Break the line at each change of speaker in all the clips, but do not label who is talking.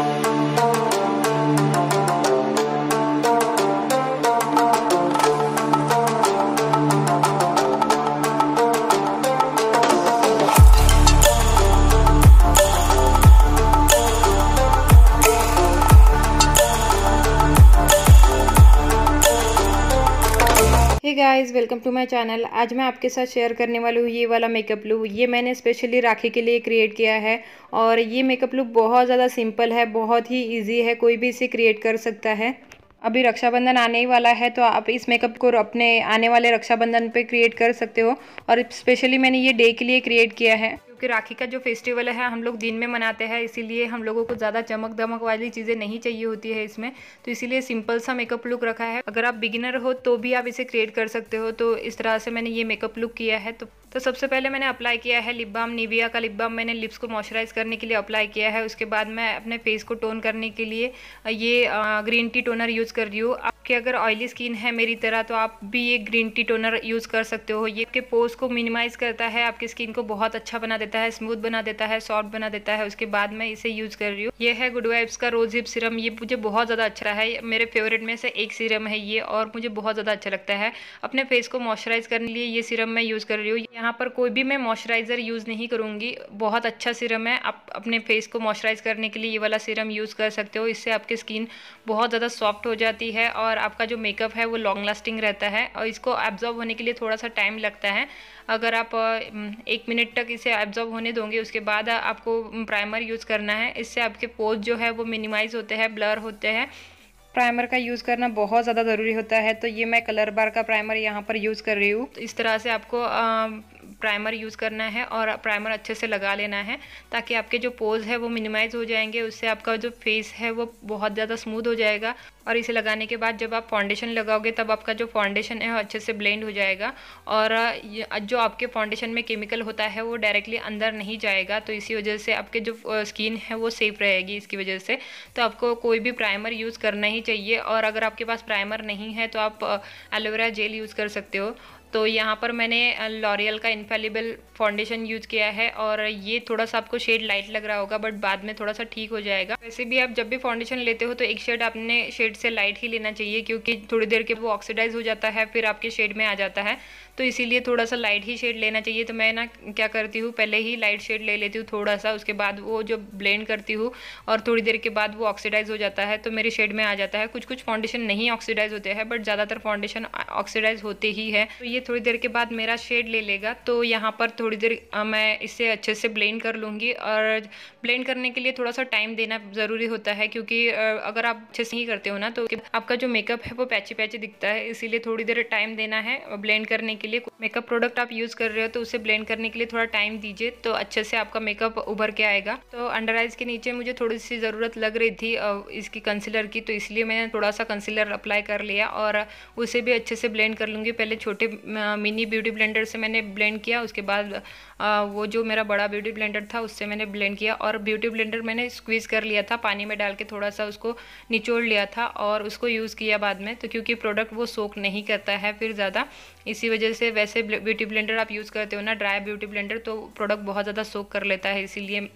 Thank you. Guys welcome to my channel आज मैं आपके साथ शेयर करने वाली हूँ ये वाला मेकअप लुक ये मैंने स्पेशली राखी के लिए क्रिएट किया है और ये मेकअप लुक बहुत ज़्यादा सिंपल है बहुत ही इजी है कोई भी इसे क्रिएट कर सकता है अभी रक्षाबंधन आने ही वाला है तो आप इस मेकअप को अपने आने वाले रक्षाबंधन पे क्रिएट कर सकते हो और स्पेशली मैंने ये डे के लिए क्रिएट किया है क्योंकि राखी का जो फेस्टिवल है हम लोग दिन में मनाते हैं इसीलिए हम लोगों को ज़्यादा चमक दमक वाली चीज़ें नहीं चाहिए होती है इसमें तो इसीलिए सिंपल सा मेकअप लुक रखा है अगर आप बिगिनर हो तो भी आप इसे क्रिएट कर सकते हो तो इस तरह से मैंने ये मेकअप लुक किया है तो तो सबसे पहले मैंने अप्लाई किया है लिप बाम निविया का लिप बाम मैंने लिप्स को मॉइस्चराइज़ करने के लिए अप्लाई किया है उसके बाद मैं अपने फेस को टोन करने के लिए ये ग्रीन टी टोनर यूज़ कर रही हूँ आपकी अगर ऑयली स्किन है मेरी तरह तो आप भी ये ग्रीन टी टोनर यूज़ कर सकते हो ये आपके पोज को मिनिमाइज़ करता है आपकी स्किन को बहुत अच्छा बना देता है स्मूथ बना देता है सॉफ्ट बना देता है उसके बाद मैं इसे यूज़ कर रही हूँ ये है गुडवाइब्स का रोज हिप सीरम ये मुझे बहुत ज़्यादा अच्छा है मेरे फेवरेट में से एक सीरम है ये और मुझे बहुत ज़्यादा अच्छा लगता है अपने फेस को मॉइस्चराइज़ करने लिए ये सीरम मैं यूज़ कर रही हूँ यहाँ पर कोई भी मैं मॉइस्चराइज़र यूज़ नहीं करूँगी बहुत अच्छा सीरम है आप अपने फेस को मॉइस्चराइज़ करने के लिए ये वाला सीरम यूज़ कर सकते हो इससे आपकी स्किन बहुत ज़्यादा सॉफ्ट हो जाती है और आपका जो मेकअप है वो लॉन्ग लास्टिंग रहता है और इसको एब्जॉर्ब होने के लिए थोड़ा सा टाइम लगता है अगर आप एक मिनट तक इसे एब्जॉर्ब होने दोगे उसके बाद आपको प्राइमर यूज़ करना है इससे आपके पोज जो है वो मिनिमाइज़ होते हैं ब्लर होते हैं प्राइमर का यूज़ करना बहुत ज़्यादा ज़रूरी होता है तो ये मैं कलर बार का प्राइमर यहाँ पर यूज़ कर रही हूँ तो इस तरह से आपको प्राइमर यूज़ करना है और प्राइमर अच्छे से लगा लेना है ताकि आपके जो पोज है वो मिनिमाइज़ हो जाएंगे उससे आपका जो फेस है वो बहुत ज़्यादा स्मूथ हो जाएगा और इसे लगाने के बाद जब आप फाउंडेशन लगाओगे तब आपका जो फाउंडेशन है अच्छे से ब्लेंड हो जाएगा और जो आपके फाउंडेशन में केमिकल होता है वो डायरेक्टली अंदर नहीं जाएगा तो इसी वजह से आपके जो स्किन है वो सेफ रहेगी इसकी वजह से तो आपको कोई भी प्राइमर यूज़ करना ही चाहिए और अगर आपके पास प्राइमर नहीं है तो आप एलोवेरा जेल यूज़ कर सकते हो तो यहाँ पर मैंने लॉरियल का इन्फेलेबल फाउंडेशन यूज़ किया है और ये थोड़ा सा आपको शेड लाइट लग रहा होगा बट बाद में थोड़ा सा ठीक हो जाएगा वैसे भी आप जब भी फाउंडेशन लेते हो तो एक शेड आपने शेड से लाइट ही लेना चाहिए क्योंकि थोड़ी देर के वो ऑक्सीडाइज हो जाता है फिर आपके शेड में आ जाता है तो इसीलिए थोड़ा सा लाइट ही शेड लेना चाहिए तो मैं ना क्या करती हूँ पहले ही लाइट शेड ले लेती हूँ थोड़ा सा उसके बाद वो जो ब्लेंड करती हूँ और थोड़ी देर के बाद वो ऑक्सीडाइज हो जाता है तो मेरे शेड में आ जाता है कुछ कुछ फाउंडेशन नहीं ऑक्सीडाइज होते हैं बट ज़्यादातर फाउंडेशन ऑक्सीडाइज होते ही है तो ये ये थोड़ी देर के बाद मेरा शेड ले लेगा तो यहाँ पर थोड़ी देर मैं इसे अच्छे से ब्लेंड कर लूँगी और ब्लेंड करने के लिए थोड़ा सा टाइम देना ज़रूरी होता है क्योंकि अगर आप अच्छे से ही करते हो ना तो आपका जो मेकअप है वो पैचे पैचे दिखता है इसीलिए थोड़ी देर टाइम देना है ब्लेंड करने के लिए मेकअप प्रोडक्ट आप यूज़ कर रहे हो तो उसे ब्लेंड करने के लिए थोड़ा टाइम दीजिए तो अच्छे से आपका मेकअप उभर के आएगा तो अंडर आइज के नीचे मुझे थोड़ी सी ज़रूरत लग रही थी इसकी कंसीलर की तो इसलिए मैंने थोड़ा सा कंसीलर अप्लाई कर लिया और उसे भी अच्छे से ब्लेंड कर लूँगी पहले छोटे मिनी ब्यूटी ब्लेंडर से मैंने ब्लेंड किया उसके बाद वो जो मेरा बड़ा ब्यूटी ब्लेंडर था उससे मैंने ब्लेंड किया और ब्यूटी ब्लेंडर मैंने स्क्वीज़ कर लिया था पानी में डाल के थोड़ा सा उसको निचोड़ लिया था और उसको यूज़ किया बाद में तो क्योंकि प्रोडक्ट वो सोख नहीं करता है फिर ज़्यादा इसी वजह से वैसे ब्यूटी ब्लेंडर आप यूज़ करते हो ना ड्राई ब्यूटी ब्लेंडर तो प्रोडक्ट बहुत ज़्यादा सोख कर लेता है इसीलिए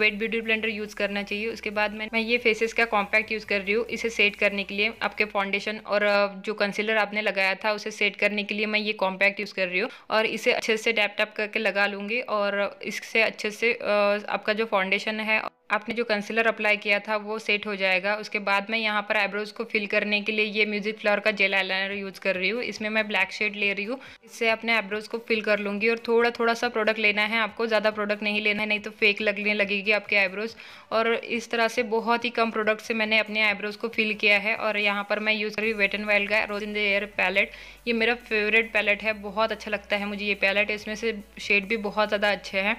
वेट ब्यूटी ब्लेंडर यूज़ करना चाहिए उसके बाद मैं मैं ये फेसेस का कॉम्पैक्ट यूज़ कर रही हूँ इसे सेट करने के लिए आपके फाउंडेशन और जो कंसीलर आपने लगाया था उसे सेट करने के लिए मैं ये कॉम्पैक्ट यूज़ कर रही हूँ और इसे अच्छे से टैप टैप करके लगा लूँ दूँगी और इससे अच्छे से आपका जो फाउंडेशन है आपने जो कंसीलर अप्लाई किया था वो सेट हो जाएगा उसके बाद मैं यहाँ पर आईब्रोज़ को फिल करने के लिए ये म्यूज़िक फ्लावर का जेल आईलाइनर यूज़ कर रही हूँ इसमें मैं ब्लैक शेड ले रही हूँ इससे अपने आईब्रोज़ को फिल कर लूँगी और थोड़ा थोड़ा सा प्रोडक्ट लेना है आपको ज़्यादा प्रोडक्ट नहीं लेना है नहीं तो फेक लगने लगेगी आपके आईब्रोज़ और इस तरह से बहुत ही कम प्रोडक्ट से मैंने अपने आईब्रोज़ को फिल किया है और यहाँ पर मैं यूज़ कर रही हूँ वेट एंड वाइल्ड का rose in the air palette ये मेरा फेवरेट पैलेट है बहुत अच्छा लगता है मुझे ये पैलेट इसमें से शेड भी बहुत ज़्यादा अच्छे हैं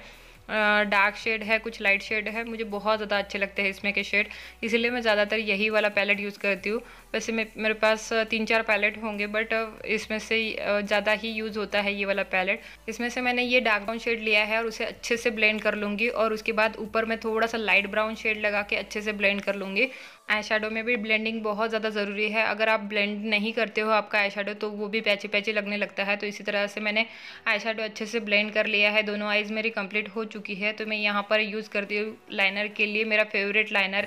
डार्क शेड है कुछ लाइट शेड है मुझे बहुत ज़्यादा अच्छे लगते हैं इसमें के शेड इसीलिए मैं ज़्यादातर यही वाला पैलेट यूज़ करती हूँ वैसे मे मेरे पास तीन चार पैलेट होंगे बट इसमें से ज़्यादा ही यूज़ होता है ये वाला पैलेट इसमें से मैंने ये डार्क ब्राउन शेड लिया है और उसे अच्छे से ब्लेंड कर लूँगी और उसके बाद ऊपर मैं थोड़ा सा लाइट ब्राउन शेड लगा के अच्छे से ब्लेंड कर लूँगी आई शेडो में भी ब्लेंडिंग बहुत ज़्यादा ज़रूरी है अगर आप ब्लेंड नहीं करते हो आपका आई शेडो तो वो भी पैचे पैचे लगने लगता है तो इसी तरह से मैंने आई शेडो अच्छे से ब्लेंड कर लिया है दोनों आइज़ मेरी कंप्लीट हो चुकी चुकी है तो मैं यहाँ पर यूज़ करती हूँ लाइनर के लिए मेरा फेवरेट लाइनर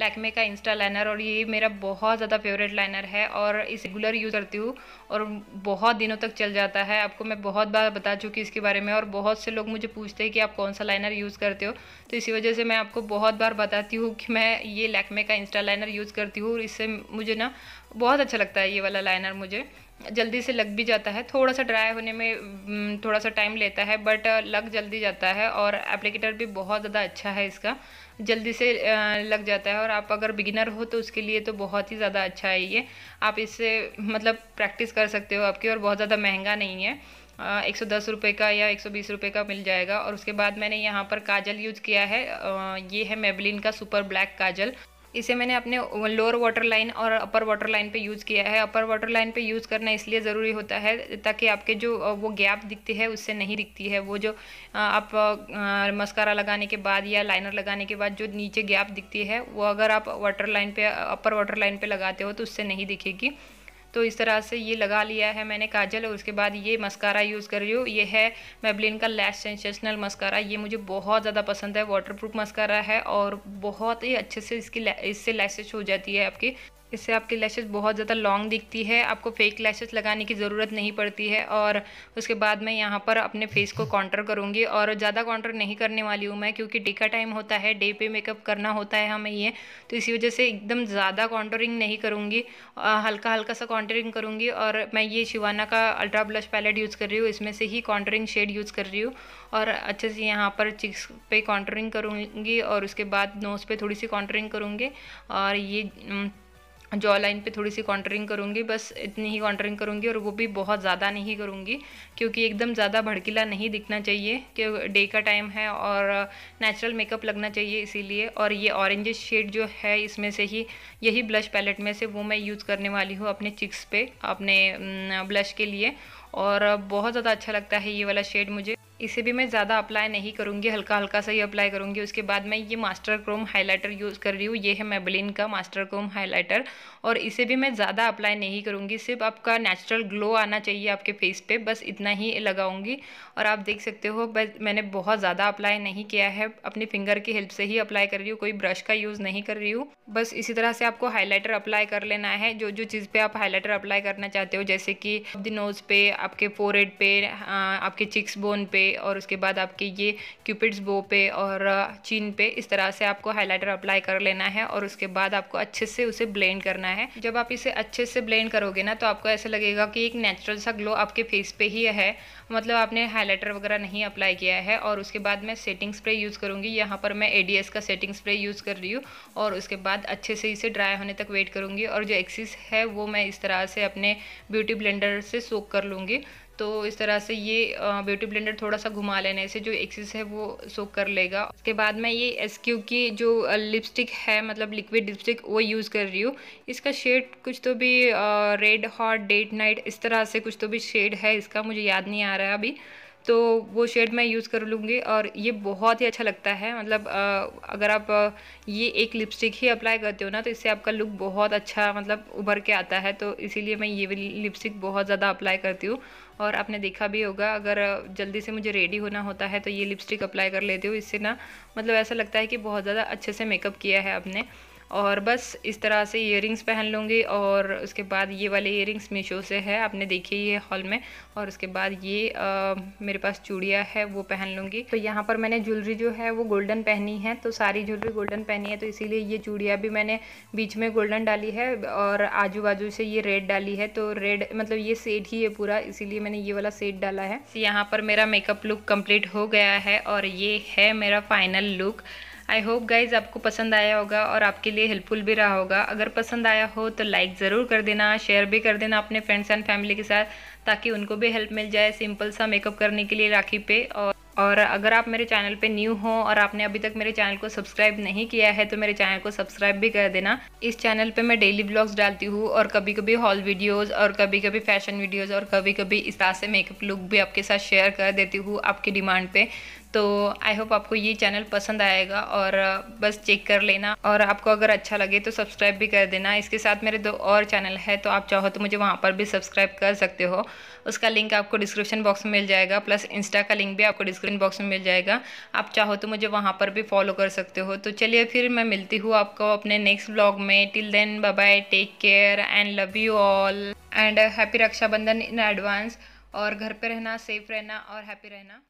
लैक्मे का इंस्टा लाइनर और ये मेरा बहुत ज़्यादा फेवरेट लाइनर है और इस रेगुलर यूज़ करती हूँ और बहुत दिनों तक चल जाता है आपको मैं बहुत बार बता चुकी इसके बारे में और बहुत से लोग मुझे पूछते हैं कि आप कौन सा लाइनर यूज़ करते हो तो इसी वजह से मैं आपको बहुत बार बताती हूँ कि मैं ये लैक्मे का इंस्टा लाइनर यूज़ करती हूँ इससे मुझे ना बहुत अच्छा लगता है ये वाला लाइनर मुझे जल्दी से लग भी जाता है थोड़ा सा ड्राई होने में थोड़ा सा टाइम लेता है बट लग जल्दी जाता है और एप्लीकेटर भी बहुत ज़्यादा अच्छा है इसका जल्दी से लग जाता है और आप अगर बिगिनर हो तो उसके लिए तो बहुत ही ज़्यादा अच्छा है ये आप इससे मतलब प्रैक्टिस कर सकते हो आपकी और बहुत ज़्यादा महंगा नहीं है एक सौ दस रुपये का या एक सौ बीस रुपये का मिल जाएगा और उसके बाद मैंने यहाँ पर काजल यूज़ किया है ये है मेबलिन का सुपर ब्लैक काजल इसे मैंने अपने लोअर वाटर लाइन और अपर वाटर लाइन पे यूज़ किया है अपर वाटर लाइन पे यूज़ करना इसलिए ज़रूरी होता है ताकि आपके जो वो गैप दिखती है उससे नहीं दिखती है वो जो आप मस्कारा लगाने के बाद या लाइनर लगाने के बाद जो नीचे गैप दिखती है वो अगर आप वाटर लाइन पर अपर वाटर लाइन पर लगाते हो तो उससे नहीं दिखेगी तो इस तरह से ये लगा लिया है मैंने काजल और उसके बाद ये मस्कारा यूज़ कर रही हूँ ये है मेबलिन का लैस सेंसेशनल मस्कारा ये मुझे बहुत ज़्यादा पसंद है वाटरप्रूफ मस्कारा है और बहुत ही अच्छे से इसकी इससे लैसेज हो जाती है आपकी इससे आपकी लैशेज़ बहुत ज़्यादा लॉन्ग दिखती है आपको फेक लैशेज़ लगाने की ज़रूरत नहीं पड़ती है और उसके बाद मैं यहाँ पर अपने फेस को काउंटर करूँगी और ज़्यादा काउंटर नहीं करने वाली हूँ मैं क्योंकि डे का टाइम होता है डे पे मेकअप करना होता है हमें ये तो इसी वजह से एकदम ज़्यादा काउंटरिंग नहीं करूँगी हल्का हल्का सा काउंटरिंग करूँगी और मैं ये शिवाना का अल्ट्रा ब्लश पैलेट यूज़ कर रही हूँ इसमें से ही काउंटरिंग शेड यूज़ कर रही हूँ और अच्छे से यहाँ पर चिक्स पे काउंटरिंग करूँगी और उसके बाद नोज़ पर थोड़ी सी काउंटरिंग करूँगी और ये जॉ लाइन पे थोड़ी सी कॉन्टरिंग करूँगी बस इतनी ही कॉन्टरिंग करूँगी और वो भी बहुत ज़्यादा नहीं करूँगी क्योंकि एकदम ज़्यादा भड़कीला नहीं दिखना चाहिए कि डे का टाइम है और नेचुरल मेकअप लगना चाहिए इसीलिए और ये ऑरेंज शेड जो है इसमें से ही यही ब्लश पैलेट में से वो मैं यूज़ करने वाली हूँ अपने चिक्स पे अपने ब्लश के लिए और बहुत ज़्यादा अच्छा लगता है ये वाला शेड मुझे इसे भी मैं ज़्यादा अप्लाई नहीं करूँगी हल्का हल्का सा ही अप्लाई करूँगी उसके बाद मैं ये मास्टर क्रोम हाइलाइटर यूज़ कर रही हूँ ये है मेबलिन का मास्टर क्रोम हाइलाइटर और इसे भी मैं ज़्यादा अप्लाई नहीं करूँगी सिर्फ आपका नेचुरल ग्लो आना चाहिए आपके फेस पे बस इतना ही लगाऊँगी और आप देख सकते हो बस मैंने बहुत ज़्यादा अप्लाई नहीं किया है अपनी फिंगर की हेल्प से ही अप्लाई कर रही हूँ कोई ब्रश का यूज़ नहीं कर रही हूँ बस इसी तरह से आपको हाईलाइटर अप्लाई कर लेना है जो जो चीज़ पर आप हाईलाइटर अप्लाई करना चाहते हो जैसे कि नोज़ पे आपके फोरहेड पे आपके चिक्स बोन पे और उसके बाद आपके ये क्यूपिड्स बो पे और चीन पे इस तरह से आपको हाइलाइटर अप्लाई कर लेना है और उसके बाद आपको अच्छे से उसे ब्लेंड करना है जब आप इसे अच्छे से ब्लेंड करोगे ना तो आपको ऐसा लगेगा कि एक नेचुरल सा ग्लो आपके फेस पे ही है मतलब आपने हाइलाइटर वगैरह नहीं अप्लाई किया है और उसके बाद मैं सेटिंग स्प्रे यूज़ करूँगी यहाँ पर मैं ए का सेटिंग स्प्रे यूज़ कर रही हूँ और उसके बाद अच्छे से इसे ड्राई होने तक वेट करूँगी और जो एक्सिस है वो मैं इस तरह से अपने ब्यूटी ब्लेंडर से सोक कर लूँगी तो इस तरह से ये ब्यूटी ब्लेंडर थोड़ा सा घुमा लेने से जो एक्सेस है वो सो कर लेगा उसके बाद मैं ये एस क्यू की जो लिपस्टिक है मतलब लिक्विड लिपस्टिक वो यूज़ कर रही हूँ इसका शेड कुछ तो भी रेड हॉट डेट नाइट इस तरह से कुछ तो भी शेड है इसका मुझे याद नहीं आ रहा है अभी तो वो शेड मैं यूज़ कर लूँगी और ये बहुत ही अच्छा लगता है मतलब अगर आप ये एक लिपस्टिक ही अप्लाई करते हो ना तो इससे आपका लुक बहुत अच्छा मतलब उभर के आता है तो इसीलिए मैं ये लिपस्टिक बहुत ज़्यादा अप्लाई करती हूँ और आपने देखा भी होगा अगर जल्दी से मुझे रेडी होना होता है तो ये लिपस्टिक अप्लाई कर लेती हूँ इससे ना मतलब ऐसा लगता है कि बहुत ज़्यादा अच्छे से मेकअप किया है आपने और बस इस तरह से इयर पहन लूँगी और उसके बाद ये वाले इयरिंग्स मीशो से है आपने देखी ये हॉल में और उसके बाद ये आ, मेरे पास चूड़िया है वो पहन लूँगी तो यहाँ पर मैंने ज्वेलरी जो है वो गोल्डन पहनी है तो सारी ज्वेलरी गोल्डन पहनी है तो इसीलिए ये चूड़िया भी मैंने बीच में गोल्डन डाली है और आजू बाजू से ये रेड डाली है तो रेड मतलब ये सेट ही है पूरा इसीलिए मैंने ये वाला सेट डाला है यहाँ पर मेरा मेकअप लुक कम्प्लीट हो गया है और ये है मेरा final look I hope guys आपको पसंद आया होगा और आपके लिए हेल्पफुल भी रहा होगा अगर पसंद आया हो तो लाइक ज़रूर कर देना शेयर भी कर देना अपने फ्रेंड्स एंड फैमिली के साथ ताकि उनको भी हेल्प मिल जाए सिंपल सा मेकअप करने के लिए राखी पे और और अगर आप मेरे चैनल पे न्यू हो और आपने अभी तक मेरे चैनल को सब्सक्राइब नहीं किया है तो मेरे चैनल को सब्सक्राइब भी कर देना इस चैनल पे मैं डेली ब्लॉग्स डालती हूँ और कभी कभी हॉल वीडियोस और कभी कभी फैशन वीडियोस और कभी कभी इस तरह से मेकअप लुक भी आपके साथ शेयर कर देती हूँ आपकी डिमांड पर तो आई होप आपको ये चैनल पसंद आएगा और बस चेक कर लेना और आपको अगर अच्छा लगे तो सब्सक्राइब भी कर देना इसके साथ मेरे दो और चैनल है तो आप चाहो तो मुझे वहाँ पर भी सब्सक्राइब कर सकते हो उसका लिंक आपको डिस्क्रिप्शन बॉक्स में मिल जाएगा प्लस इंस्टा का लिंक भी आपको डिस्क्रिप्शन बॉक्स में मिल जाएगा आप चाहो तो मुझे वहाँ पर भी फॉलो कर सकते हो तो चलिए फिर मैं मिलती हूँ आपको अपने नेक्स्ट ब्लॉग में till then bye bye take care and love you all and happy Rakshabandhan in advance और घर पे रहना सेफ रहना और हैप्पी रहना